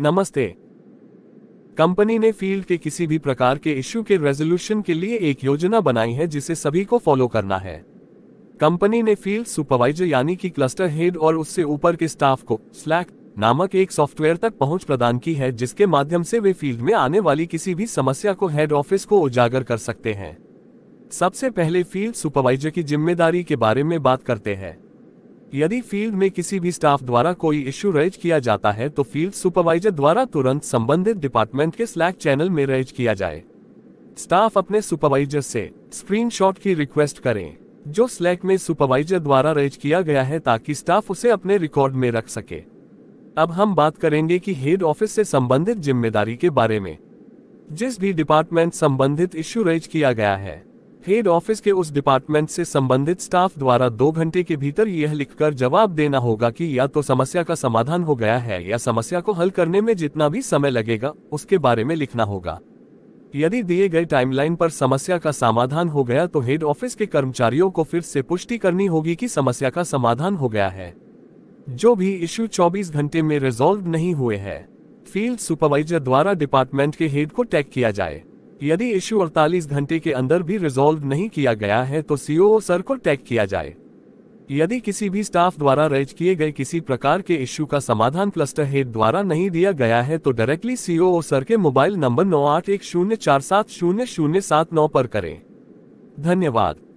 नमस्ते कंपनी ने फील्ड के किसी भी प्रकार के इश्यू के रेजोल्यूशन के लिए एक योजना बनाई है जिसे सभी को फॉलो करना है कंपनी ने फील्ड सुपरवाइजर यानी कि क्लस्टर हेड और उससे ऊपर के स्टाफ को स्लैक नामक एक सॉफ्टवेयर तक पहुंच प्रदान की है जिसके माध्यम से वे फील्ड में आने वाली किसी भी समस्या को हेड ऑफिस को उजागर कर सकते हैं सबसे पहले फील्ड सुपरवाइजर की जिम्मेदारी के बारे में बात करते हैं यदि फील्ड में किसी भी स्टाफ द्वारा कोई इश्यू रेज किया जाता है तो फील्ड सुपरवाइजर द्वारा तुरंत संबंधित डिपार्टमेंट के स्लैक चैनल में रेज किया जाए स्टाफ अपने सुपरवाइजर से स्क्रीनशॉट की रिक्वेस्ट करें जो स्लैक में सुपरवाइजर द्वारा रेज किया गया है ताकि स्टाफ उसे अपने रिकॉर्ड में रख सके अब हम बात करेंगे कि हेड ऑफिस से संबंधित जिम्मेदारी के बारे में जिस भी डिपार्टमेंट संबंधित इश्यू रेज किया गया है हेड ऑफिस के उस डिपार्टमेंट से संबंधित स्टाफ द्वारा दो घंटे के भीतर यह लिखकर जवाब देना होगा कि या तो समस्या का समाधान हो गया है या समस्या को हल करने में जितना भी समय लगेगा उसके बारे में लिखना होगा यदि दिए गए टाइमलाइन पर समस्या का समाधान हो गया तो हेड ऑफिस के कर्मचारियों को फिर से पुष्टि करनी होगी कि समस्या का समाधान हो गया है जो भी इश्यू 24 घंटे में रिजॉल्व नहीं हुए हैं फील्ड सुपरवाइजर द्वारा डिपार्टमेंट के हेड को टैग किया जाए यदि इश्यू 48 घंटे के अंदर भी रिजॉल्व नहीं किया गया है तो सीओ सर को टैग किया जाए यदि किसी भी स्टाफ द्वारा रेज किए गए किसी प्रकार के इश्यू का समाधान क्लस्टर हेड द्वारा नहीं दिया गया है तो डायरेक्टली सीओ सर के मोबाइल नंबर नौ आठ एक शून्य चार सात शून्य शून्य सात नौ पर करें धन्यवाद